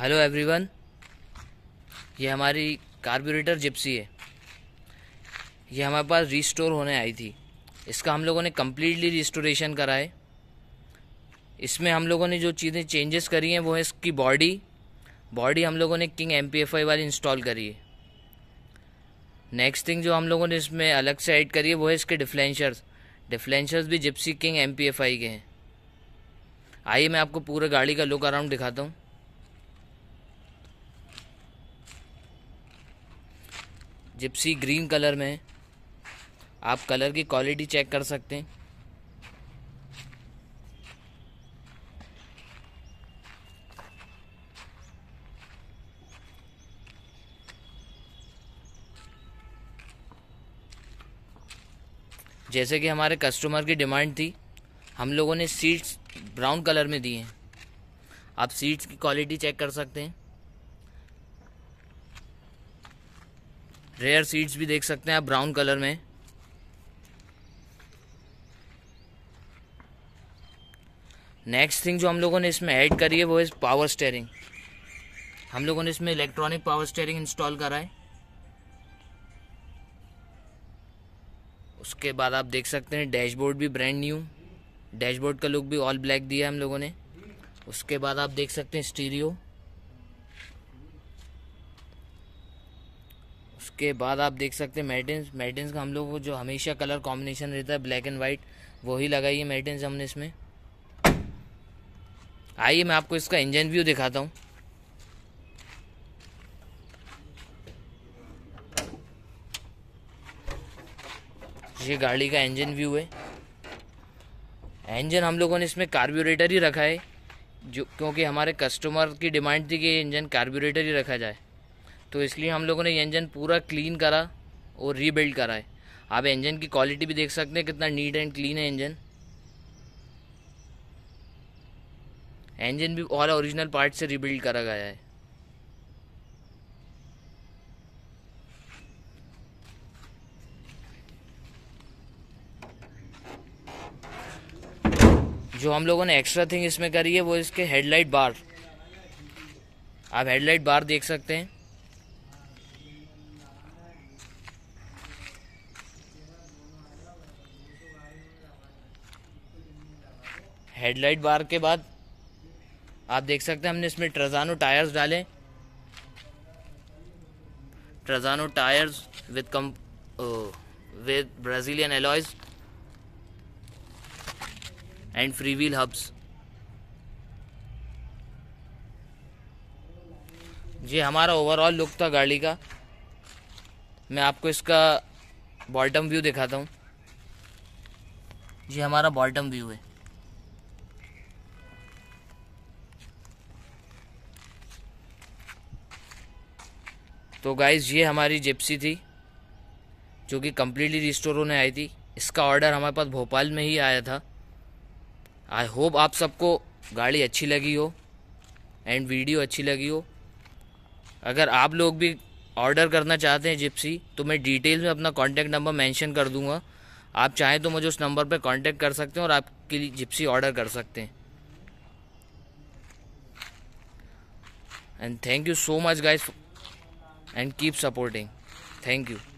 Hello everyone ये हमारी carburettor Gypsy है ये हमारे पास रिस्टोर होने आई थी इसका हम लोगों ने कम्प्लीटली रिस्टोरेशन करा है इसमें हम लोगों ने जो चीज़ें चेंजेस करी हैं वो है इसकी बॉडी बॉडी हम लोगों ने किंग एम वाली इंस्टॉल करी है नेक्स्ट थिंग जो हम लोगों ने इसमें अलग से ऐड करी है वो है इसके डिफ्लेंशर्स डिफ्लेंशर्स भी जिप्सी किंग एम के हैं आइए मैं आपको पूरे गाड़ी का लुक अराउंड दिखाता हूँ जिप्सी ग्रीन कलर में है आप कलर की क्वालिटी चेक कर सकते हैं जैसे कि हमारे कस्टमर की डिमांड थी हम लोगों ने सीट्स ब्राउन कलर में दी हैं आप सीट्स की क्वालिटी चेक कर सकते हैं रेयर सीड्स भी देख सकते हैं आप ब्राउन कलर में नेक्स्ट थिंग जो हम लोगों ने इसमें ऐड करी है वो है पावर स्टेयरिंग हम लोगों ने इसमें इलेक्ट्रॉनिक पावर स्टेयरिंग इंस्टॉल करा है उसके बाद आप देख सकते हैं डैशबोर्ड भी ब्रांड न्यू डैशबोर्ड का लुक भी ऑल ब्लैक दिया है हम लोगों ने उसके बाद आप देख सकते हैं स्टीरियो उसके बाद आप देख सकते हैं मेडिटेंस मेडिटेंस का हम लोग को जो हमेशा कलर कॉम्बिनेशन रहता है ब्लैक एंड वाइट वही लगाई है मेडिटेंस हमने इसमें आइए मैं आपको इसका इंजन व्यू दिखाता हूँ ये गाड़ी का इंजन व्यू है इंजन हम लोगों ने इसमें कार्ब्यूरेटर ही रखा है जो क्योंकि हमारे कस्टमर की डिमांड थी कि इंजन कार्ब्यूरेटर ही रखा जाए तो इसलिए हम लोगों ने ये इंजन पूरा क्लीन करा और रीबिल्ड करा है आप इंजन की क्वालिटी भी देख सकते हैं कितना नीट एंड क्लीन है इंजन इंजन भी और ओरिजिनल पार्ट से रीबिल्ड करा गया है जो हम लोगों ने एक्स्ट्रा थिंग इसमें करी है वो इसके हेडलाइट बार आप हेडलाइट बार देख सकते हैं हेडलाइट बार के बाद आप देख सकते हैं हमने इसमें ट्रजानो टायर्स डाले Trazano tyres with come with Brazilian alloys and free wheel hubs ये हमारा ओवरऑल लुक था गाड़ी का मैं आपको इसका बॉटम व्यू दिखाता हूँ ये हमारा बॉटम व्यू है तो गाइज़ ये हमारी जिप्सी थी जो कि कम्प्लीटली रिस्टोर होने आई थी इसका ऑर्डर हमारे पास भोपाल में ही आया था आई होप आप सबको गाड़ी अच्छी लगी हो एंड वीडियो अच्छी लगी हो अगर आप लोग भी ऑर्डर करना चाहते हैं जिप्सी तो मैं डिटेल्स में अपना कॉन्टैक्ट नंबर मेंशन कर दूंगा आप चाहें तो मुझे उस नंबर पर कॉन्टैक्ट कर सकते हैं और आपके लिए जिप्सी ऑर्डर कर सकते हैं and thank you so much guys and keep supporting. Thank you.